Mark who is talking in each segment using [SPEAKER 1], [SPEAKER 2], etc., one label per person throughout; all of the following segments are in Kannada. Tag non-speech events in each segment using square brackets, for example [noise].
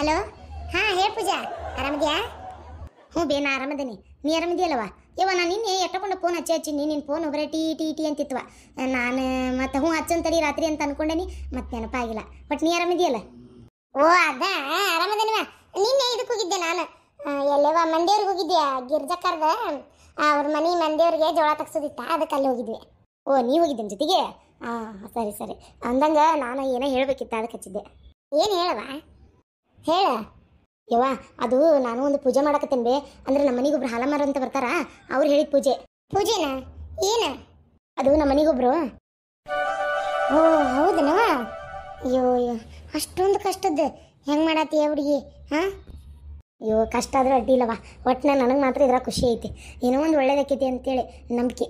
[SPEAKER 1] ಹಲೋ ಹಾಂ ಹೇ ಪೂಜಾ ಆರಾಮದ್ಯಾ ಹ್ಞೂ ಬೇ ನಾ ಆರಾಮದೇನಿ ನೀ ಆರಾಮದಿಯಲ್ಲವ ಯವ ನಾನು ನಿನ್ನೆ ಎಟ್ಟಕೊಂಡು ಫೋನ್ ಹಚ್ಚಿ ಹಚ್ಚಿ ನಿನ್ನ ಫೋನ್ ಒಬ್ಬರೇ ಟಿ ಟಿ ಟಿ ಅಂತಿತ್ವ ನಾನು ಮತ್ತೆ ಹ್ಞೂ ತಡಿ ರಾತ್ರಿ ಅಂತ ಅನ್ಕೊಂಡೇನಿ ಮತ್ತೆ ನೆನಪಾಗಿಲ್ಲ ಬಟ್ ನೀ ಆರಾಮದಿಯಲ್ಲ ಓ ಅದ ಆರಾಮದೇನಿವ ನಿನ್ನೆ ಇದಕ್ಕೆ ಹೋಗಿದ್ದೆ ನಾನು ಎಲ್ಲವ ಮಂಡ್ಯವ್ರಿಗೆ ಹೋಗಿದ್ದೆ ಗಿರ್ಜಕ್ಕರ್ದ ಅವ್ರ ಮನೆ ಮಂದಿಯವ್ರಿಗೆ ಜೋಳ ತಗ್ಸೋದಿತ್ತ ಅದಕ್ಕೆ ಅಲ್ಲಿ ಹೋಗಿದ್ವಿ ಓ ನೀವು ಹೋಗಿದ್ದೇನೆ ಜೊತೆಗೆ ಹಾಂ ಸರಿ ಸರಿ ಅಂದಂಗೆ ನಾನು ಏನೋ ಹೇಳಬೇಕಿತ್ತ ಅದಕ್ಕೆ ಹಚ್ಚಿದ್ದೆ ಏನು ಹೇಳವಾ ಹೇಳ ಯವ್ವ ಅದು ನಾನು ಒಂದು ಪೂಜೆ ಮಾಡಕತ್ತೇನೆ ಬೇ ಅಂದ್ರೆ ನಮ್ಮ ಒಬ್ರು ಹಾಲಮಾರ ಅಂತ ಬರ್ತಾರ ಅವ್ರು ಹೇಳಿದ ಪೂಜೆ ಪೂಜೆನಾ ಏನ ಅದು ನಮ್ಮ ಮನೆಗೊಬ್ರು ಓ ಹೌದನವ ಅಯ್ಯೋ ಅಷ್ಟೊಂದು ಕಷ್ಟದ್ದು ಹೆಂಗೆ ಮಾಡತ್ತೀಯ ಹುಡುಗಿ ಹಾಂ ಅಯ್ಯೋ ಕಷ್ಟ ಆದರೂ ಅಡ್ಡಿ ಇಲ್ಲವ ಒಟ್ಟಿನ ನನಗೆ ಮಾತ್ರ ಇದ್ರ ಖುಷಿ ಐತಿ ಏನೋ ಒಂದು ಒಳ್ಳೇದಕ್ಕೈತಿ ಅಂತೇಳಿ ನಂಬಿಕೆ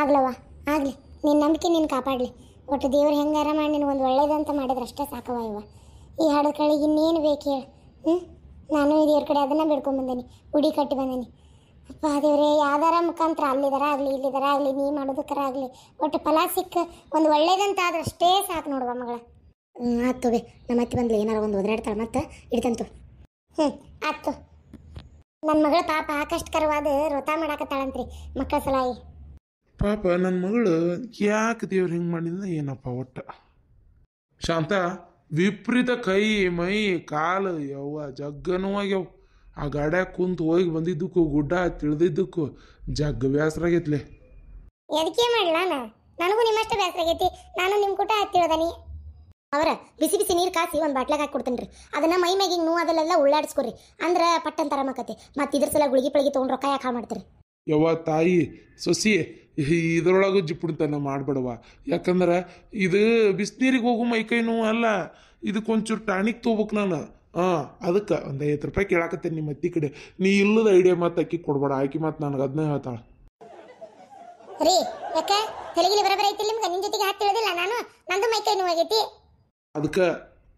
[SPEAKER 1] ಆಗ್ಲವ ಆಗ್ಲಿ ನಿನ್ನ ನಂಬಿಕೆ ನೀನು ಕಾಪಾಡಲಿ ಒಟ್ಟು ದೇವ್ರು ಹೆಂಗಾರ ಮಾಡಿ ನೀನು ಒಂದು ಒಳ್ಳೇದಂತ ಮಾಡಿದ್ರೆ ಅಷ್ಟೇ ಸಾಕವ ಇವ ಈ ಹಾಡದ ಕಳಿಗೆ ಇನ್ನೇನು ಬೇಕು ಹೇಳು ಹ್ಞೂ ನಾನು ಇದೇವ್ರ ಕಡೆ ಅದನ್ನು ಬಿಡ್ಕೊಂಬಂದೀನಿ ಉಡಿ ಕಟ್ಟಿ ಬಂದೇನೆ ಅಪ್ಪ ದೇವ್ರೆ ಯಾವ್ದಾರ ಮುಖಾಂತರ ಅಲ್ಲಿದಾರ ಆಗಲಿ ಇಲ್ಲಿದಾರ ಆಗಲಿ ನೀ ಮಾಡೋದಕ್ಕಾರ ಆಗಲಿ ಒಟ್ಟು ಫಲ ಸಿಕ್ಕ ಒಂದು ಒಳ್ಳೇದಂತ ಅಷ್ಟೇ ಸಾಕು ನೋಡುವ ಮಗಳ ಹ್ಞೂ ಆಯ್ತು ಬೇ ನಮ್ಮ ಅತ್ತೆ ಬಂದ್ಲಿ ಏನಾರು ಒಂದು ಒದರಾಡ್ತಾಳೆ ಮತ್ತೆ ಇಡ್ತಂತು ಹ್ಞೂ ಆಯ್ತು ನನ್ನ ಮಗಳ ಪಾಪ ಕಷ್ಟಕರವಾದ ವ್ರತ
[SPEAKER 2] ಮಾಡಾಕತ್ತಾಳಂತ್ರಿ ಮಕ್ಕಳ ಸಲಾಯಿ ಪಾಪ ನನ್ನ ಮಗಳು ಯಾಕೆ ದೇವ್ರು ಹಿಂಗೆ ಮಾಡಿದ ಏನಪ್ಪ ಒಟ್ಟ ಶಾಂತ ವಿಪರೀತ ಕೈ ಮೈ ಕಾಲು ಯವ್ವ ಜಗ್ಗನೂ ಆಗ್ಯಾವ ಆ ಗಾಡ್ಯಾಗ ಕುಂತು ಹೋಗಿ ಬಂದಿದ್ದಕ್ಕೂ ಗುಡ್ಡ ತಿಳಿದಿದ್ದಕ್ಕೂ ಜಗ್ಗ ಬೇಸರ ಆಗೈತ್ಲೆ
[SPEAKER 1] ಎದಕ್ಕೆ ಮಾಡಲ ನನಗೂ ನಿಮ್ಮಷ್ಟು ಬೇಸರ ಆಗೈತಿ ನಾನು ನಿಮ್ಮ ಕೂಟ ಹತ್ತಿಳದನಿ ಅವರ ಬಿಸಿ ಬಿಸಿ ನೀರು ಕಾಸಿ ಒಂದು ಬಾಟ್ಲಾಗ ಹಾಕಿ ಕೊಡ್ತೀನಿ ರೀ ಅದನ್ನ ಮೈ ಮ್ಯಾಗಿಂಗ್ ನೋವು ಅದಲ್ಲೆಲ್ಲ ರೀ ಅಂದ್ರೆ ಪಟ್ಟಂತರ ಮಕ್ಕತಿ ಮತ್ತೆ ಇದ್ರ ಸಲ ಗುಳಿಗೆ ಪಳಿಗೆ ತೊಗೊಂಡು ರೊಕ್ಕ ಯಾಕೆ ಹಾಳು ಮಾಡ್ತೀರಿ
[SPEAKER 2] ಯಾವ ತಾಯಿ ಸೊಸಿ ಇದರೊಳಗೂ ಜಿಪ್ಪುಡ್ತಾನ ಮಾಡ್ಬೇಡವ ಯಾಕಂದ್ರೆ ಇದು ಬಿಸಿನೀರಿಗೆ ಹೋಗು ಮೈಕೈ ನೋವು ಅಲ್ಲ ಇದಕ್ಕೊಂಚೂರು ಟಾನಿಕ್ ತೊಗೋಬೇಕು ನಾನು ಹಾಂ ಅದಕ್ಕೆ ಒಂದು ಐವತ್ತು ರೂಪಾಯಿ ಕೇಳಾಕತ್ತೇನೆ ನಿಮ್ಮ ಅತ್ತಿ ಕಡೆ ನೀ ಇಲ್ಲದ ಐಡಿಯಾ ಮತ್ತು ಅಕ್ಕಿ ಕೊಡ್ಬೇಡ ಆಕಿ ಮತ್ತು ನನಗೆ ಅದನ್ನ ಹೇಳ್ತಾಳೆ
[SPEAKER 1] ರೀ ನಾನು
[SPEAKER 2] ಅದಕ್ಕೆ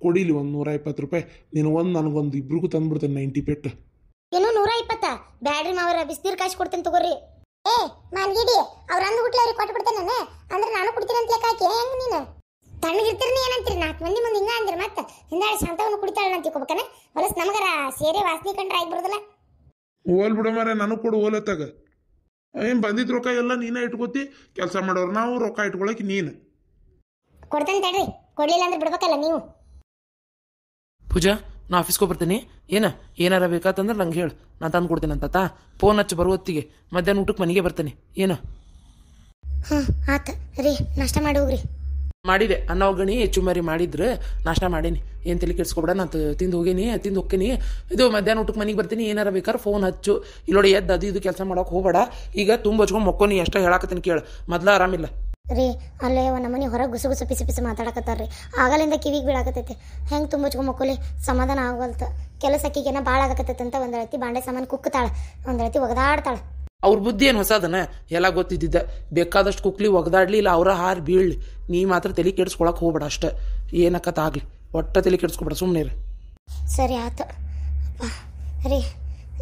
[SPEAKER 2] ಕೊಡಿಲಿ ಒಂದು ನೂರ ಇಪ್ಪತ್ತು ರೂಪಾಯಿ ನೀನು ಒಂದು ನನಗೊಂದು ಇಬ್ರಿಗೂ ತಂದ್ಬಿಡ್ತೇನೆ ನೈಂಟಿ ಪೆಟ್ಟು
[SPEAKER 1] ಏನು ನೂರ ಇಪ್ಪತ್ತ ಬ್ಯಾಡ್ರಿ ಮಾವರ ಬಿಸ್ನೀರ್ ಕಾಯ್ಸಿ ಕೊಡ್ತೇನೆ ತಗೋರಿ ಏ ಮನ್ಗಿಡಿ ಅವ್ರ ಅಂದ್ ಹುಟ್ಲ ಅವ್ರಿಗೆ ಕೊಟ್ಟು ಬಿಡ್ತೇನೆ ನಾನು ಅಂದ್ರೆ ನಾನು ಕುಡ್ತೀನಿ ಅಂತ ಲೆಕ್ಕ ಹಾಕಿ ಹೆಂಗ್ ನೀನು ತಣ್ಣಗಿರ್ತೀರಿ ನೀ ಏನಂತೀರಿ ನಾಲ್ಕು ಮಂದಿ ಮುಂದೆ ಹಿಂಗ ಅಂದ್ರೆ ಮತ್ತೆ ಹಿಂದಾಳೆ ಶಾಂತವನ್ನು ಕುಡಿತಾಳೆ ಅಂತ ತಿಳ್ಕೊಬೇಕನ ಹೊಲಸ್ ನಮಗರ ಸೇರೆ ವಾಸನೆ ಕಂಡ್ರೆ ಆಗಿ
[SPEAKER 2] ಓಲ್ ಬಿಡ ಮಾರ ನಾನು ಕೊಡು ಓಲತ್ತಾಗ ಏನ್ ಬಂದಿದ್ ರೊಕ್ಕ ಎಲ್ಲ ನೀನೇ ಇಟ್ಕೋತಿ ಕೆಲಸ ಮಾಡೋರು ನಾವು ರೊಕ್ಕ ಇಟ್ಕೊಳಕ್ ನೀನು ಕೊಡ್ತೇನೆ ತಡ್ರಿ ಕೊಡ್ಲಿಲ್ಲ ಅಂದ್ರೆ ಬಿಡ್ಬೇಕಲ್ಲ ನೀವು ಪೂಜಾ
[SPEAKER 3] ನಾ ಆಫೀಸ್ಗೆ ಬರ್ತೀನಿ ಏನು ಏನಾರ ಬೇಕಾತಂದ್ರೆ ನಂಗೆ ಹೇಳು ನಾ ತಂದು ಕೊಡ್ತೀನಿ ಅಂತ ಫೋನ್ ಹಚ್ಚಿ ಬರುವ ಹೊತ್ತಿಗೆ ಮಧ್ಯಾಹ್ನ ಊಟಕ್ಕೆ ಮನೆಗೆ ಬರ್ತೀನಿ ಏನು ರೀ ನಾಷ್ಟ ಮಾಡಿ ಹೋಗ್ರಿ ಮಾಡಿದೆ ಅನ್ನ ಹೆಚ್ಚು ಮಾರಿ ಮಾಡಿದ್ರೆ ನಾಷ್ಟ ಮಾಡೀನಿ ಏನು ತಲೆ ಕೆಡ್ಸ್ಕೊಬೇಡ ನಾನು ತಿಂದು ಹೋಗೀನಿ ತಿಂದು ಹೋಗ್ತೀನಿ ಇದು ಮಧ್ಯಾಹ್ನ ಊಟಕ್ಕೆ ಮನೆಗೆ ಬರ್ತೀನಿ ಏನಾರ ಬೇಕಾದ್ರೆ ಫೋನ್ ಹಚ್ಚು ಇಲ್ಲೋಡಿ ಎದ್ದು ಅದು ಇದು ಕೆಲಸ ಮಾಡೋಕೆ ಹೋಗಬೇಡ ಈಗ ತುಂಬ ಹಚ್ಕೊಂಡು ಮಕ್ಕೋನಿ ಎಷ್ಟೋ ಹೇಳಾಕತ್ತೀನಿ ಕೇಳು ಮೊದಲು ಆರಾಮಿಲ್ಲ
[SPEAKER 1] ರೀ ಅಲ್ಲೇ ಒಂದು ನಮ್ಮನೆ ಹೊರಗೆ ಗುಸು ಗುಸು ಪಿಸಿ ಪಿಸಿ ಮಾತಾಡಕತ್ತಾರ್ರಿ ಆಗಲಿಂದ ಕಿವಿಗೆ ಬೀಳಾಕತ್ತೈತಿ ಹೆಂಗೆ ತುಂಬ ಮಕ್ಕಳಿ ಸಮಾಧಾನ ಆಗಲ್ತ ಕೆಲಸ ಅಕ್ಕಿಗೇನ ಭಾಳ ಆಗಕತ್ತೈತೆ ಅಂತ ಒಂದು ರೀತಿ ಬಾಂಡೆ ಸಾಮಾನು ಕುಕ್ತಾಳೆ ಒಂದು ರೀತಿ ಒಗದಾಡ್ತಾಳೆ
[SPEAKER 3] ಅವ್ರ ಬುದ್ಧಿ ಏನು ಹೊಸದನ ಎಲ್ಲ ಗೊತ್ತಿದ್ದಿದ್ದ ಬೇಕಾದಷ್ಟು ಕುಕ್ಲಿ ಒಗದಾಡ್ಲಿ ಇಲ್ಲ ಅವರ ಹಾರ್ ಬೀಳ್ಲಿ ನೀ ಮಾತ್ರ ತಲೆ ಕೆಡ್ಸ್ಕೊಳಕ್ಕೆ ಹೋಗ್ಬೇಡ ಅಷ್ಟೇ ತಾಗ್ಲಿ ಒಟ್ಟ ತಲೆ ಕೆಡ್ಸ್ಕೊಬೇಡ ಸುಮ್ಮನೆ ರೀ
[SPEAKER 1] ಸರಿ ಆತ ರೀ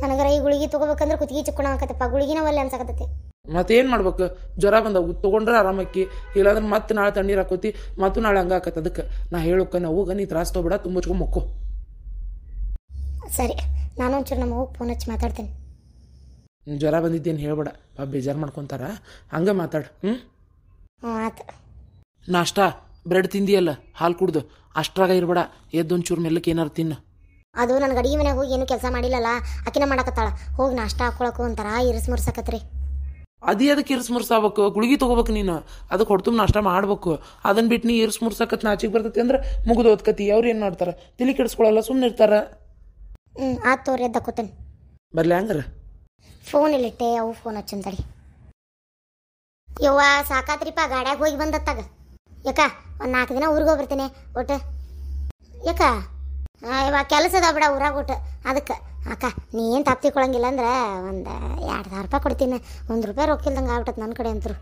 [SPEAKER 1] ನನಗರ ಈ ಗುಳಿಗೆ ತಗೋಬೇಕಂದ್ರೆ ಕುತ್ತಿಗೆ ಚಿಕ್ಕೋಣ ಹಾಕತ್ತಪ್ಪ ಗುಳಿಗಿನ ಒಲ್ಲೆ ಅನ್ಸಕತ್ತೈತಿ
[SPEAKER 3] ಮತ್ತೇನು ಮಾಡ್ಬೇಕು ಜ್ವರ ಬಂದವು ತಗೊಂಡ್ರೆ ಆರಾಮಕ್ಕಿ ಇಲ್ಲಾಂದ್ರೆ ಮತ್ತೆ ನಾಳೆ ತಣ್ಣೀರು ಹಾಕೋತಿ ಮತ್ತು ನಾಳೆ ಹಂಗಾಕತ್ತೆ ಅದಕ್ಕೆ ನಾ ಹೇಳೋಕೆ ನೋವುಗೆ ನೀ ತ್ರಾಸ ತೊಗೊಬೇಡ ತುಂಬ ಮಕ್ಕೋ
[SPEAKER 1] ಸರಿ ನಾನು ಒಂಚೂರು ನಮ್ಮ ಹೋಗಿ ಫೋನ್ ಹಚ್ಚಿ ಮಾತಾಡ್ತೀನಿ
[SPEAKER 3] ಜ್ವರ ಬಂದಿದ್ದೇನು ಹೇಳ್ಬೇಡ ಪಾಪ ಬೇಜಾರು ಮಾಡ್ಕೊಂತಾರ ಹಂಗೆ ಮಾತಾಡು ಹ್ಞೂ ಹ್ಞೂ ಆಯ್ತು ನಾಷ್ಟ ಬ್ರೆಡ್ ತಿಂದಿಯಲ್ಲ ಹಾಲು ಕುಡ್ದು ಅಷ್ಟ್ರಾಗ ಇರಬೇಡ ಎದ್ದೊಂಚೂರು ಮೆಲ್ಲಕ್ಕೆ ಏನಾರು ತಿನ್ನು
[SPEAKER 1] ಅದು ನನಗೆ ಅಡಿಗೆ ಮನೆಗೆ ಹೋಗಿ ಏನು ಕೆಲಸ ಮಾಡಿಲ್ಲಲ್ಲ ಅಕ್ಕಿನ ಮಾಡಕತ್ತಾಳ ಹೋಗಿ ನಾಷ್ಟ ಹಾಕೊಳಕು ಅಂತಾರ ಇರಿಸ್
[SPEAKER 3] ಮುರ್ಸಕತ್ರಿ ಅದು ಅದಕ್ಕೆ ಇರ್ಸ್ ಮುರ್ಸಾಬೇಕು ಗುಳಿಗೆ ತೊಗೋಬೇಕು ನೀನು ಅದಕ್ಕೆ ಹೊಡ್ತು ನಾಷ್ಟ ಮಾಡ್ಬೇಕು ಅದನ್ನ ಬಿಟ್ಟು ನೀ ಇರ್ಸ್ ನಾಚಿಗೆ ಬರ್ತೈತಿ ಅಂದ್ರೆ ಮುಗಿದು ಓದ್ಕತಿ ಅವ್ರು ಏನು ಮಾಡ್ತಾರೆ ತಿಳಿ ಕೆಡಿಸ್ಕೊಳ್ಳಲ್ಲ ಸುಮ್ಮನೆ ಇರ್ತಾರೆ ಹ್ಞೂ ಆತು ತೋರಿ ಎದ್ದಕ್ಕೋತೇನೆ ಬರ್ಲಿ ಹಂಗಾರ ಫೋನ್ ಇಲ್ಲಿಟ್ಟೆ
[SPEAKER 1] ಅವು ಫೋನ್ ಹಚ್ಚಂದಡಿ ಯವ್ವ ಸಾಕಾತ್ರಿಪ್ಪ ಗಾಡ್ಯಾಗ ಹೋಗಿ ಬಂದತ್ತಾಗ ಯಾಕ ಒಂದು ನಾಲ್ಕು ದಿನ ಊರಿಗೆ ಹೋಗ್ಬರ್ತೀನಿ ಒಟ್ಟು ಯಾಕ ಇವಾಗ ಕೆಲಸದ ಬಿಡ ಊರಾಗ ಅದಕ್ಕೆ ಅಕ್ಕ ನೀನು ಏನು ಅಂದ್ರೆ ಒಂದು ಎರಡು ಸಾವಿರ ರೂಪಾಯಿ ಕೊಡ್ತೀನಿ ಒಂದು ರೂಪಾಯಿ ರೊಕ್ಕಿಲ್ದಂಗೆ ಆಗ್ಬಿಟ್ಟದ ನನ್ನ ಕಡೆ ಅಂತರು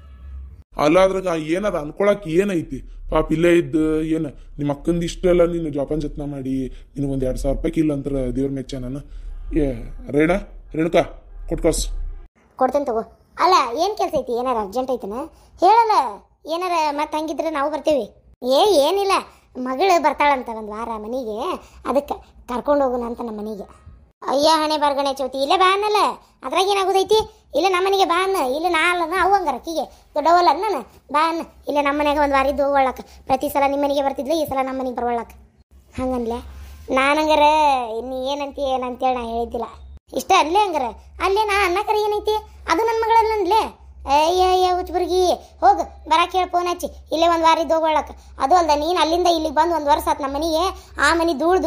[SPEAKER 2] ಅಲ್ಲ ಅದ್ರಾಗ ಏನದ ಅನ್ಕೊಳಕ್ ಏನೈತಿ ಪಾಪ ಇಲ್ಲೇ ಇದ್ದ ಏನು ನಿಮ್ಮ ಅಕ್ಕಂದು ಇಷ್ಟೆಲ್ಲ ನೀನು ಜೋಪಾನ್ ಜತ್ನ ಮಾಡಿ ನಿನಗೆ ಒಂದು ಎರಡು ಸಾವಿರ ರೂಪಾಯಿ ಇಲ್ಲ ಅಂತಾರೆ ದೇವ್ರ ಮೆಚ್ಚ ನಾನು ಏ ರೇಣ ರೇಣುಕ ಕೊಟ್ಕೋಸ್
[SPEAKER 1] ಕೊಡ್ತೇನೆ ತಗೋ ಅಲ್ಲ ಏನು ಕೆಲಸ ಐತಿ ಏನಾರ ಅರ್ಜೆಂಟ್ ಐತನ ಹೇಳಲ್ಲ ಏನಾರ ಮತ್ತೆ ಹಂಗಿದ್ರೆ ನಾವು ಬರ್ತೀವಿ ಏ ಏನಿಲ್ಲ ಮಗಳು ಬರ್ತಾಳಂತ ಒಂದು ವಾರ ಮನೆಗೆ ಅದಕ್ಕೆ ಕರ್ಕೊಂಡು ಹೋಗೋಣ ಅಂತ ನಮ್ಮ ಮನೆಗೆ ಅಯ್ಯ ಹಣೆ ಬರ್ಗಣೆ ಚೌತಿ ಇಲ್ಲೇ ಬಾ ಅನ್ನಲ್ಲ ಅದ್ರಾಗ ಏನಾಗೋದೈತಿ ಇಲ್ಲ ನಮ್ಮ ಮನೆಗೆ ಬಾ ಅನ್ನ ಇಲ್ಲ ಅಲ್ಲ ಅವು ಹಂಗಾರ ಕೀಗೆ ದೊಡ್ಡವಲ್ಲ ಅನ್ನ ಬಾ ಅನ್ನ ಇಲ್ಲ ನಮ್ಮ ಮನೆಗೆ ಒಂದು ವಾರ ಇದ್ದು ಪ್ರತಿ ಸಲ ನಿಮ್ಮ ಮನೆಗೆ ಬರ್ತಿದ್ವಿ ಈ ಸಲ ನಮ್ಮ ಮನೆಗೆ ಬರೋಳಕ್ಕೆ ಹಂಗನ್ಲೆ ನಾನು ಇನ್ನು ಏನಂತಿ ಏನಂತೇಳಿ ನಾ ಹೇಳಿದ್ದಿಲ್ಲ ಇಷ್ಟ ಅಲ್ಲೇ ಹಂಗಾರೆ ಅಲ್ಲೇ ನಾ ಅನ್ನಕರ ಏನೈತಿ ಅದು ನನ್ನ ಅಂದ್ಲೇ ಅಯ್ಯಯ್ಯ ಉಚ್ಬುರ್ಗಿ ಹೋಗು ಬರಕ್ಕೆ ಹೇಳಿ ಫೋನ್ ಹಚ್ಚಿ ಇಲ್ಲೇ ಒಂದು ವಾರ ಹೋಗೋಳಕ್ಕೆ ಅದು ಅಲ್ದ ನೀನು ಅಲ್ಲಿಂದ ಇಲ್ಲಿಗೆ ಬಂದು ಒಂದು ವರ್ಷ ಆತು ನಮ್ಮ ಮನೆಗೆ ಆ ಮನೆ ಧೂಳು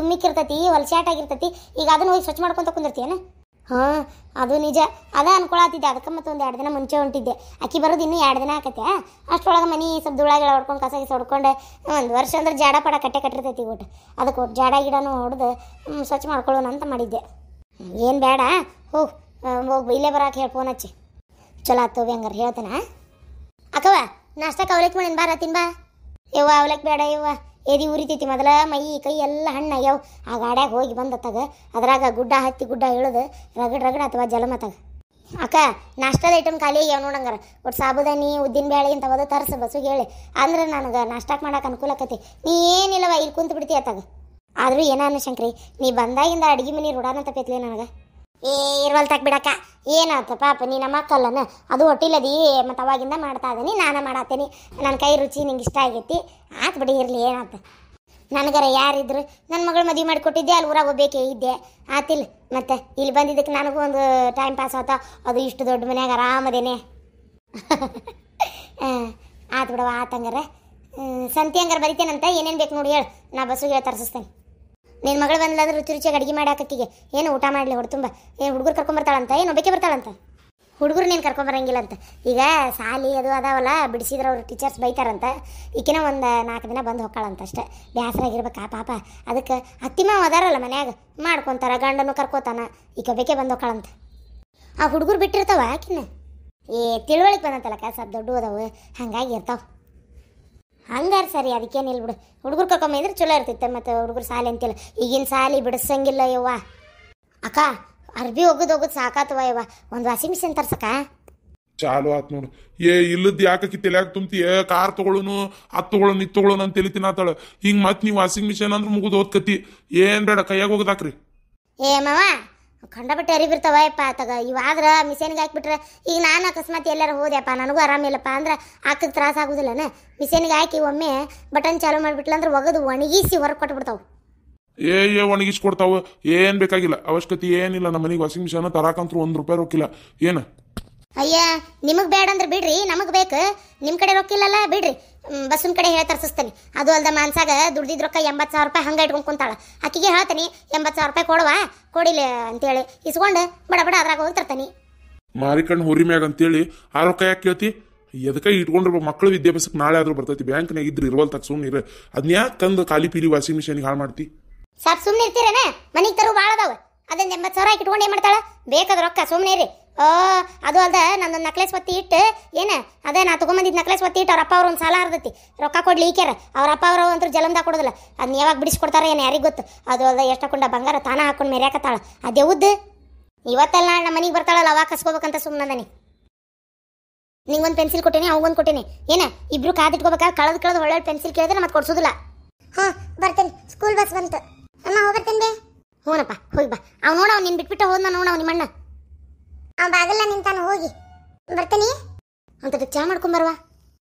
[SPEAKER 1] ಹೊಲ್ಸಾಟ್ ಆಗಿರ್ತೈತಿ ಈಗ ಅದನ್ನು ಹೋಗಿ ಸ್ವಚ್ಛ ಮಾಡ್ಕೊತ ಕುಂದಿರ್ತೀಯನ ಹಾಂ ಅದು ನಿಜ ಅದ ಅನ್ಕೊಳತಿದ್ದೆ ಅದಕ್ಕೆ ಮತ್ತೆ ಒಂದು ಎರಡು ದಿನ ಮುಂಚೆ ಹೊಂಟಿದ್ದೆ ಅಕ್ಕಿ ಬರೋದು ಇನ್ನೂ ಎರಡು ದಿನ ಆಕತೆ ಅಷ್ಟೊಳಗೆ ಮನೆ ಸ್ವಲ್ಪ ಧೂಳಾಗೆಲ್ಲ ಹೊಡ್ಕೊಂಡು ಕಸ ಗಿಸ ಹೊಡ್ಕೊಂಡು ಒಂದು ವರ್ಷ ಅಂದ್ರೆ ಜಾಡ ಪಡ ಕಟ್ಟೆ ಕಟ್ಟಿರ್ತೈತಿ ಊಟ ಅದಕ್ಕೆ ಜಾಡ ಗಿಡನೂ ಹೊಡೆದು ಸ್ವಚ್ಛ ಮಾಡ್ಕೊಳ್ಳೋಣ ಅಂತ ಮಾಡಿದ್ದೆ ಏನು ಬೇಡ ಹೋಗು ಇಲ್ಲೇ ಬರಕ್ಕೆ ಹೇಳಿ ಫೋನ್ ಹಚ್ಚಿ ಚಲೋ ಆತೋವಿ ಹಂಗಾರೆ ಹೇಳ್ತಾನ ಅಕ್ಕವ ನಾಷ್ಟಕ್ಕೆ ಅವಲಕ್ಕಿ ಮಾಡಿನ ಬಾರ ಬಾ ಯವ್ವ ಅವಲಕ್ಕಿ ಬೇಡ ಯವ್ವ ಎದಿ ಉರಿತೈತಿ ಮೊದಲ ಮೈ ಕೈ ಎಲ್ಲ ಹಣ್ಣಾಗ್ಯಾವ ಆ ಗಾಡ್ಯಾಗ ಹೋಗಿ ಬಂದತ್ತಾಗ ಅದ್ರಾಗ ಗುಡ್ಡ ಹತ್ತಿ ಗುಡ್ಡ ಇಳಿದು ರಗಡ್ ರಗಡ್ ಅಥವಾ ಜಲಮತ್ತಾಗ ಅಕ್ಕ ನಾಷ್ಟದ ಐಟಮ್ ಖಾಲಿ ಆಗ್ಯಾವ ನೋಡಂಗಾರ ಒಟ್ಟು ಸಾಬುದಾನಿ ಉದ್ದಿನ ಬೇಳೆ ಇಂಥವದ ತರಿಸು ಬಸು ಹೇಳಿ ಅಂದ್ರೆ ನನಗೆ ನಾಷ್ಟಕ್ಕೆ ಮಾಡಕ್ಕೆ ಅನುಕೂಲ ಆಕತಿ ನೀ ಏನಿಲ್ಲವ ಇಲ್ಲಿ ಕುಂತು ಬಿಡ್ತೀಯ ಅತ್ತಾಗ ಆದರೂ ಏನಾನ ಶಂಕ್ರಿ ನೀ ಬಂದಾಗಿಂದ ಅಡುಗೆ ಮನೆ ರುಡಾನ ತಪ್ಪೈತ್ಲೇ ನನಗೆ ಏ ಇರುವಲ್ ತಕ್ ಬಿಡಕ್ಕ ಏನಾಯ್ತು ಪಾಪ ನೀನ ನಮ್ಮ ಅದು ಹೊಟ್ಟಿಲ್ಲದಿ ಮತ್ತು ಅವಾಗಿಂದ ಮಾಡ್ತಾ ಇದ್ದೀನಿ ನಾನು ಮಾಡತ್ತೀನಿ ನನ್ನ ಕೈ ರುಚಿ ನಿಂಗೆ ಇಷ್ಟ ಆಗೈತಿ ಆತು ಬಿಡಿ ಇರಲಿ ಏನಾಯ್ತು ನನಗರ ಯಾರಿದ್ರು ನನ್ನ ಮಗಳು ಮದುವೆ ಮಾಡಿಕೊಟ್ಟಿದ್ದೆ ಅಲ್ಲಿ ಊರಾಗ ಹೋಗ್ಬೇಕೇ ಇದ್ದೆ ಆತಿಲ್ಲ ಮತ್ತೆ ಇಲ್ಲಿ ಬಂದಿದ್ದಕ್ಕೆ ನನಗೂ ಒಂದು ಟೈಮ್ ಪಾಸ್ ಆತ ಅದು ಇಷ್ಟು ದೊಡ್ಡ ಮನ್ಯಾಗ ಆರಾಮದೇನೆ [laughs] ಆತು ಬಿಡವ ಆತಂಗಾರ ಸಂತಿ ಹಂಗಾರ ಬರಿತೇನಂತ ಏನೇನು ಬೇಕು ನೋಡಿ ಹೇಳು ನಾ ಬಸ್ಸಿಗೆ ತರಿಸ್ತೇನೆ ನಿನ್ನ ಮಗಳು ಬಂದಿಲ್ಲ ಅಂದ್ರೆ ರುಚಿ ರುಚಿಯಾಗಿ ಅಡುಗೆ ಮಾಡಾಕತ್ತಿಗೆ ಏನು ಊಟ ಮಾಡಲಿ ಹೊಡ್ತುಂಬ ಏನು ಹುಡುಗರು ಕರ್ಕೊಂಬರ್ತಾಳಂತ ಏನು ಒಬ್ಬಕ್ಕೆ ಬರ್ತಾಳಂತ ಹುಡುಗರು ನೀನು ಕರ್ಕೊಂಬರಂಗಿಲ್ಲಂತ ಈಗ ಸಾಲಿ ಅದು ಅದಾವಲ್ಲ ಬಿಡಿಸಿದ್ರೆ ಅವ್ರು ಟೀಚರ್ಸ್ ಬೈತಾರಂತ ಈಕಿನ ಒಂದು ನಾಲ್ಕು ದಿನ ಬಂದು ಹೊಕ್ಕಾಳಂತ ಅಷ್ಟೆ ಬೇಸರಾಗಿರ್ಬೇಕಾ ಪಾಪ ಅದಕ್ಕೆ ಅತ್ತಿಮಾವ ಅದಾರಲ್ಲ ಮನ್ಯಾಗ ಮಾಡ್ಕೊಂತಾರ ಗಂಡನು ಕರ್ಕೋತಾನ ಈಗ ಬೇಕೇ ಬಂದು ಹೊಕ್ಕಾಳಂತ ಆ ಹುಡುಗರು ಬಿಟ್ಟಿರ್ತಾವ ಆಕಿನ ಏ ತಿಳುವಳಿಕೆ ಬಂದಂತಲ್ಲಕ್ಕ ಸದ್ ದೊಡ್ಡ ಅದಾವೆ ಹಂಗಾಗಿ ಇರ್ತಾವೆ ಹಂಗಾರ ಸರಿ ಅದಕ್ಕೇನಿಲ್ಲ ಬಿಡು ಹುಡುಗರು ಇದ್ರೆ ಚಲೋ ಇರ್ತೈತೆ ಮತ್ತು ಹುಡುಗರು ಸಾಲಿ ಅಂತಿಲ್ಲ ಈಗಿನ ಸಾಲಿ ಬಿಡಿಸಂಗಿಲ್ಲ ಯವ್ವ ಅಕ್ಕ ಅರ್ಬಿ ಹೋಗೋದು ಹೋಗೋದು ಸಾಕಾತವ ಯವ್ವ ಒಂದು ವಾಷಿಂಗ್ ಮಿಷಿನ್ ತರ್ಸಕ್ಕ
[SPEAKER 2] ಚಾಲು ಆತ್ ನೋಡು ಏ ಇಲ್ಲದ್ ಕಿತ್ತಿಲ್ಲ ಯಾಕೆ ತುಂಬತಿ ಏ ಕಾರ್ ತಗೊಳುನು ಅದ್ ತಗೊಳ್ಳೋನು ಇತ್ತು ತಗೊಳ್ಳೋನು ಅಂತ ತಿಳಿತೀನಿ ಆತಾಳ ಹಿಂಗ್ ಮತ್ ನೀವು ವಾಷಿಂಗ್ ಮಿಷಿನ್ ಅಂದ್ರೆ ಮುಗಿದು ಓದ್ಕತಿ ಏನ್ ಬೇಡ ಕೈಯಾಗ ಹೋಗದಾಕ್ರಿ
[SPEAKER 1] ಏ ಮಾವ ಖಂಡಪಟ್ಟೆ ಅರಿವಿರ್ತಾವ ಯಪ್ಪ ತಗ ಇವಾದ್ರೆ ಮಿಷನ್ಗೆ ಹಾಕಿಬಿಟ್ರೆ ಈಗ ನಾನು ಅಕಸ್ಮಾತ್ ಎಲ್ಲಾರು ಹೋದ್ಯಪ್ಪ ನನಗೂ ಆರಾಮಿಲ್ಲಪ್ಪ ಅಂದ್ರೆ ಹಾಕಕ್ಕೆ ತ್ರಾಸ ಆಗೋದಿಲ್ಲನ ಮಿಷನ್ಗೆ ಹಾಕಿ ಒಮ್ಮೆ ಬಟನ್ ಚಾಲು ಮಾಡಿಬಿಟ್ಲಂದ್ರೆ ಒಗದು ಒಣಗಿಸಿ ಹೊರಗೆ ಕೊಟ್ಬಿಡ್ತಾವೆ
[SPEAKER 2] ಏ ಏ ಕೊಡ್ತಾವ ಏನು ಬೇಕಾಗಿಲ್ಲ ಅವಶ್ಯಕತೆ ಏನಿಲ್ಲ ನಮ್ಮ ಮನೆಗೆ ವಾಷಿಂಗ್ ಮಿಷನ್ ತರಾಕಂತೂ ಒಂದು ರೂಪಾಯಿ ರೊಕ್ಕಿಲ್ಲ ಏನು
[SPEAKER 1] ಅಯ್ಯ ನಿಮಗ್ ಬೇಡ ಅಂದ್ರೆ ಬಿಡ್ರಿ ನಮಗ್ ಬೇಕು ನಿಮ್ ಕಡೆ ರೊಕ್ಕ ಇಲ್ಲಲ್ಲ ಬಿಡ್ರಿ ಬಸ್ಸಿನ ಕಡೆ ಹೇಳಿ ತರ್ಸಿಸ್ತೀನಿ ಅದು ಅಲ್ದ ಮಾನ್ಸಾಗ ದುಡ್ದಿದ್ ರೊಕ್ಕ ಎಂಬತ್ತು ಸಾವಿರ ರೂಪಾಯಿ ಹಂಗ ಇಟ್ಕೊಂಡು ಕುಂತಾಳ ಅಕ್ಕಿಗೆ ಹೇಳ್ತೀನಿ ಎಂಬತ್ತು ಸಾವಿರ ರೂಪಾಯಿ ಕೊಡವಾ ಕೊಡಿಲಿ ಅಂತೇಳಿ ಇಸ್ಕೊಂಡು ಬಡ ಬಡ ಅದ್ರಾಗ ಹೋಗಿ ಮಾರಿಕಣ್ಣ
[SPEAKER 2] ಮಾರಿಕಣ್ಣು ಹುರಿ ಮ್ಯಾಗ ಅಂತೇಳಿ ಆ ರೊಕ್ಕ ಯಾಕೆ ಕೇಳ್ತಿ ಎದಕ್ಕೆ ಇಟ್ಕೊಂಡಿರ್ಬೇಕು ಮಕ್ಕಳು ವಿದ್ಯಾಭ್ಯಾಸಕ್ಕೆ ನಾಳೆ ಆದ್ರೂ ಬರ್ತೈತಿ ಬ್ಯಾಂಕ್ನಾಗ ಇದ್ರೆ ಇರುವಲ್ ತಕ್ಕ ಸುಮ್ಮನೆ ಇರ ಅದನ್ನ ಯಾಕೆ ತಂದು ಖಾಲಿ ಪೀಲಿ ವಾಷಿಂಗ್ ಮಿಷಿನ್ಗೆ ಹಾಳು ಮಾಡ್ತಿ
[SPEAKER 1] ಸರ್ ಸುಮ್ಮನೆ ಇರ್ತೀರೇನೆ ಮನೆಗೆ ತರು ಭಾಳ ಅದನ್ನ ಎಂಬತ್ತು ಸಾವಿರ ಇಟ್ಕೊಂಡು ಏನು ಮಾಡ್ತಾಳೆ ಬೇಕಾದ ರೊಕ್ಕ ಸುಮ್ಮನೆ ರೀ ಓ ಅದು ಅದ ನಂದು ನಕ್ಲೆಸ್ ಒತ್ತಿ ಇಟ್ಟು ಏನು ಅದೇ ನಾ ತೊಗೊಂಬಂದಿದ್ದು ನಕ್ಲೆಸ್ ಒತ್ತಿ ಇಟ್ಟು ಅವ್ರ ಅವ್ರು ಒಂದು ಸಾಲ ಹರ್ದತಿ ರೊಕ್ಕ ಕೊಡ್ಲಿ ಈಕ್ಯಾರ ಅವ್ರ ಅಪ್ಪ ಅಂತೂ ಜಲಂದ ಕೊಡೋದಿಲ್ಲ ಅದನ್ನ ಯಾವಾಗ ಬಿಡಿಸ್ಕೊಡ್ತಾರೆ ಏನು ಯಾರಿಗೆ ಗೊತ್ತು ಅದು ಎಷ್ಟು ಎಷ್ಟಕೊಂಡ ಬಂಗಾರ ತಾನ ಹಾಕೊಂಡು ಮೆರ್ಯಾಕತ್ತಾಳ ಅದೇ ಉದ್ದು ಇವತ್ತೆಲ್ಲ ನಮ್ಮ ಮನೆಗೆ ಬರ್ತಾಳಲ್ಲ ಅವಾಗ ಕಸ್ಕೋಬೇಕಂತ ಸುಮ್ಮನೆ ನಿಂಗೊಂದು ಪೆನ್ಸಿಲ್ ಕೊಟ್ಟಿನಿ ಅವಂಗೊಂದು ಕೊಟ್ಟಿನಿ ಏನ ಇಬ್ರು ಕಾದಿಟ್ಕೋಬೇಕಾ ಕಳೆದು ಕಳೆದು ಒಳ್ಳೆ ಪೆನ್ಸಿಲ್ ಕೇಳಿದ್ರೆ ಮತ್ತೆ ಕೊಡ್ಸೋದಿಲ್ಲ ಹಾಂ ಬರ್ತೇನೆ ಸ್ಕೂಲ್ ಬಸ್ ಬಂತು ಅಮ್ಮ ಹೋಗ್ಬರ್ತೇನೆ ಹ್ಞೂನಪ್ಪ ಹೋಗಿ ಅವ್ ನೋಡ ನಿನ್ ಬಿಟ್ಬಿಟ್ಟು ಹೋದ್ನ ನೋಡ ಅವ್ನ ನಿಮ್ಮಣ್ಣ ಬಾಗಲ್ಲ ನಿಂತಾನು ಹೋಗಿ ಬರ್ತೀನಿ ಅಂತ ಚಾ ಮಾಡ್ಕೊಂಬರ್ವಾ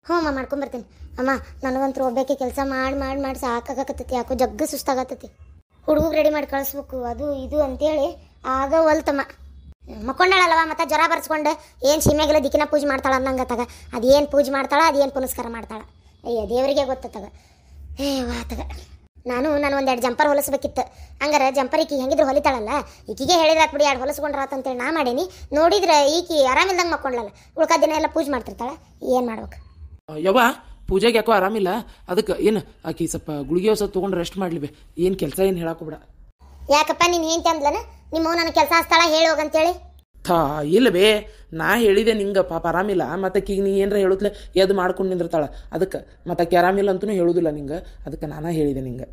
[SPEAKER 1] ಹ್ಞೂ ಅಮ್ಮ ಮಾಡ್ಕೊಂಬರ್ತೀನಿ ಅಮ್ಮ ನನಗಂತೂ ಒಬ್ಬಕ್ಕೆ ಕೆಲಸ ಮಾಡಿ ಮಾಡಿ ಮಾಡಿ ಸಾಕಾಗತ್ತೈತಿ ಯಾಕೋ ಜಗ್ಗ ಸುಸ್ತಾಗತ್ತೈತಿ ಹುಡುಗ ರೆಡಿ ಮಾಡಿ ಕಳಿಸ್ಬೇಕು ಅದು ಇದು ಅಂತೇಳಿ ಆಗ ಒಲ್ತಮ್ಮ ಮಕ್ಕೊಂಡಾಳಲ್ವ ಮತ್ತೆ ಜ್ವರ ಬರ್ಸ್ಕೊಂಡು ಏನು ಸೀಮೆಗೆಲ್ಲ ದಿಕ್ಕಿನ ಪೂಜೆ ಮಾಡ್ತಾಳ ಅನ್ನಂಗೆ ತಗ ಅದೇನು ಪೂಜೆ ಮಾಡ್ತಾಳ ಅದೇನು ಪುನಸ್ಕಾರ ಮಾಡ್ತಾಳ ಅಯ್ಯ ದೇವರಿಗೆ ಗೊತ್ತತ್ತಾಗ ಏ ವಾತಗ ನಾನು ನಾನು ಒಂದೆರಡು ಜಂಪರ್ ಹೊಲಿಸ್ಬೇಕಿತ್ತು ಹಂಗಾರೆ ಜಂಪರ್ ಈಕಿ ಹೆಂಗಿದ್ರು ಹೊಲಿತಾಳಲ್ಲ ಈಕಿಗೆ ಹೇಳಿದ್ರೆ ಬಿಡಿ ಎರಡು ಹೊಲಿಸ್ಕೊಂಡ್ರ ಅಂತೇಳಿ ನಾ ಮಾಡೇನಿ ನೋಡಿದ್ರೆ ಈಕಿ ಆರಾಮಿಲ್ದಂಗೆ ಮಕ್ಕೊಂಡ್ಲಲ್ಲ ಉಳ್ಕಾ ದಿನ ಎಲ್ಲ ಪೂಜೆ ಮಾಡ್ತಿರ್ತಾಳೆ ಏನು ಮಾಡ್ಬೇಕು
[SPEAKER 3] ಯವ್ವ ಪೂಜೆಗೆ ಯಾಕೋ ಆರಾಮಿಲ್ಲ ಅದಕ್ಕೆ ಏನು ಆಕಿ ಸ್ವಲ್ಪ ಗುಳಿಗೆ ಹೊಸ ತೊಗೊಂಡು ರೆಸ್ಟ್ ಮಾಡ್ಲಿವೆ ಏನು ಕೆಲಸ ಏನು ಹೇಳಕ್ಕೆ ಬಿಡ
[SPEAKER 1] ಯಾಕಪ್ಪ ನೀನು ಏನು ತಂದ್ಲನ ನಿಮ್ಮ ನನ್ನ ಕೆಲಸ ಸ್ಥಳ ಹೇಳೋಗಂತೇಳಿ
[SPEAKER 3] ಥಾ ಇಲ್ಲವೇ ನಾ ಹೇಳಿದೆ ನಿಂಗೆ ಪಾಪ ಆರಾಮಿಲ್ಲ ಮತ್ತು ಈಗ ನೀ ಏನರ ಹೇಳುತ್ತಲೇ ಎದು ಮಾಡ್ಕೊಂಡು ನಿಂದಿರ್ತಾಳೆ ಅದಕ್ಕೆ ಮತ್ತು ಆರಾಮಿಲ್ಲ ಅಂತಲೂ ಹೇಳುದಿಲ್ಲ ನಿಂಗೆ ಅದಕ್ಕೆ ನಾನು ಹೇಳಿದೆ ನಿಂಗೆ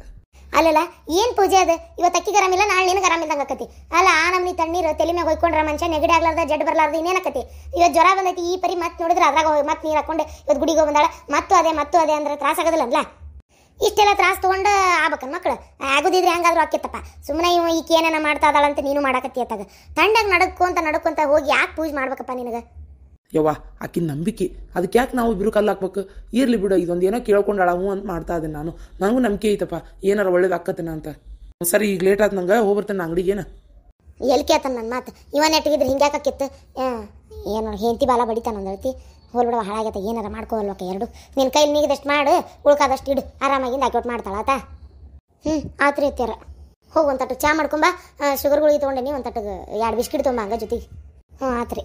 [SPEAKER 1] ಅಲ್ಲಲ್ಲ ಏನು ಪೂಜೆ ಅದು ಇವತ್ತು ಅಕ್ಕಿ ಆರಾಮಿಲ್ಲ ನಾಳೆ ನಿನಗೆ ಆರಾಮಿಲ್ದಂಗೆ ಆಕತಿ ಅಲ್ಲ ಆ ನಮ್ನಿ ತಣ್ಣೀರು ತಲೆ ಮ್ಯಾಗ ಹೊಯ್ಕೊಂಡ್ರೆ ಮನುಷ್ಯ ನೆಗಡಿ ಆಗ್ಲಾರ್ದ ಜಡ್ ಬರ್ಲಾರ್ದು ಆಕತಿ ಇವತ್ತು ಜ್ವರ ಬಂದೈತಿ ಈ ಪರಿ ಮತ್ತೆ ನೋಡಿದ್ರೆ ಅದ್ರಾಗ ಹೋಗಿ ಮತ್ತೆ ನೀರು ಹಾಕೊಂಡು ಇವತ್ತು ಗುಡಿಗೆ ಬಂದಾಳ ಮತ್ತು ಅದೇ ಮತ್ತು ಅದೇ ಅಂದ್ರೆ ತ್ರಾಸಾಗದಿಲ್ಲ ಅಲ್ಲ ಇಷ್ಟೆಲ್ಲ ತ್ರಾಸ ತೊಗೊಂಡು ಆಗ್ಬೇಕನ್ ಮಕ್ಳು ಆಗೋದಿದ್ರೆ ಹೆಂಗಾದ್ರೂ ಹಾಕಿತ್ತಪ್ಪ ಸುಮ್ಮನೆ ಇವ್ ಈಕೆ ಏನೇನ ಮಾಡ್ತಾ ಅಂತ ನೀನು ಮಾಡಾಕತ್ತೀಯತ್ತಾಗ ತಂಡಾಗ ನಡ್ಕೊಂತ ನಡ್ಕೊಂತ ಹೋಗಿ ಯಾಕೆ ಪೂಜೆ ಮಾಡ್ಬೇಕಪ್ಪ ನಿನಗೆ
[SPEAKER 3] ಯವ್ವಾ ಆಕಿನ ನಂಬಿಕೆ ಅದಕ್ಕೆ ಯಾಕೆ ನಾವು ಇಬ್ಬರು ಕಲ್ಲು ಹಾಕ್ಬೇಕು ಇರಲಿ ಬಿಡು ಇದೊಂದು ಏನೋ ಕೇಳ್ಕೊಂಡು ಹ್ಞೂ ಅಂತ ಮಾಡ್ತಾ ಇದ್ದೀನಿ ನಾನು ನನಗೂ ನಂಬಿಕೆ ಐತಪ್ಪ ಏನಾರ ಒಳ್ಳೇದು ಒಳ್ಳೇದಾಕತ್ತೇನ ಅಂತ ಸರಿ ಈಗ ಲೇಟ್ ಆಯ್ತು ನಂಗೆ ಹೋಗ್ಬರ್ತೇನೆ ಅಂಗಡಿಗೆ ಏನು ಎಲ್ಕೆ ಆತನ ನನ್ನ ಮಾತು ಇವನ್ ಎಟ್ಟಿಗಿದ್ರೆ ಹಿಂಗ್ಯಾಕಿತ್ತು
[SPEAKER 1] ಏನೋ ಹೆಂಡತಿ ಬಾಲ ಬಡಿತಾನ ಹೇಳ್ತಿ ಹೋಲ್ ಬಿಡವ ಹಾಳಾಗೈತೆ ಏನಾರ ಮಾಡ್ಕೋ ಎರಡು ನಿನ್ನ ಕೈಲಿ ನೀಗಿದಷ್ಟು ಮಾಡು ಉಳ್ಕಾದಷ್ಟು ಇಡು ಆರಾಮಾಗಿಂದ ಹಾಕಿ ಮಾಡ್ತಾಳ ಆತ ಹ್ಞೂ ಆತ್ರಿ ಅತ್ಯಾರ ಹೋಗಿ ಒಂದು ತಟ್ಟು ಚಾ ಮಾಡ್ಕೊಂಬ ಶುಗರ್ ಗುಳಿಗೆ ತೊಗೊಂಡೇನಿ ಒಂದು ತಟ್ಟು ಎರಡು ಬಿಸ್ಕಿಟ್ ತೊಗೊಂಬ ಹಂಗ ಜೊತೆಗೆ ಹ್ಞೂ ಆತ್ರಿ